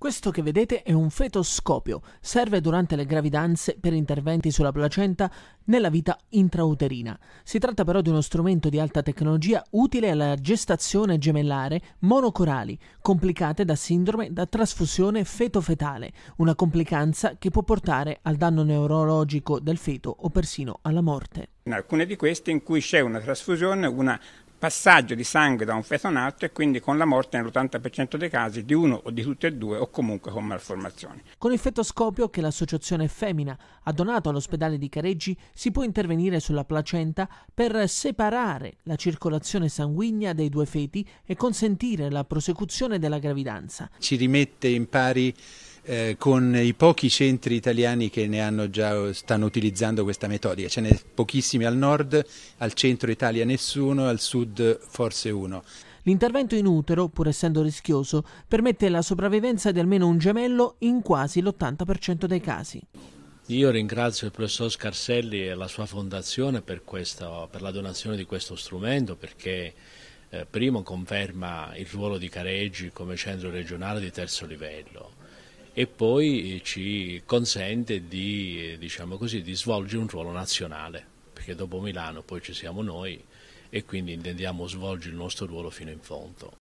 Questo che vedete è un fetoscopio, serve durante le gravidanze per interventi sulla placenta nella vita intrauterina. Si tratta però di uno strumento di alta tecnologia utile alla gestazione gemellare monocorali, complicate da sindrome da trasfusione feto-fetale, una complicanza che può portare al danno neurologico del feto o persino alla morte. In alcune di queste in cui c'è una trasfusione, una passaggio di sangue da un feto a un altro e quindi con la morte nell'80% dei casi di uno o di tutti e due o comunque con malformazioni. Con il fetoscopio che l'associazione Femina ha donato all'ospedale di Careggi si può intervenire sulla placenta per separare la circolazione sanguigna dei due feti e consentire la prosecuzione della gravidanza. Ci rimette in pari eh, con i pochi centri italiani che ne hanno già, stanno utilizzando questa metodica, ce ne pochissimi al nord, al centro Italia nessuno, al sud forse uno. L'intervento in utero, pur essendo rischioso, permette la sopravvivenza di almeno un gemello in quasi l'80% dei casi. Io ringrazio il professor Scarselli e la sua fondazione per, questa, per la donazione di questo strumento perché eh, primo conferma il ruolo di Careggi come centro regionale di terzo livello e poi eh, ci consente di, eh, diciamo così, di svolgere un ruolo nazionale, perché dopo Milano poi ci siamo noi e quindi intendiamo svolgere il nostro ruolo fino in fondo.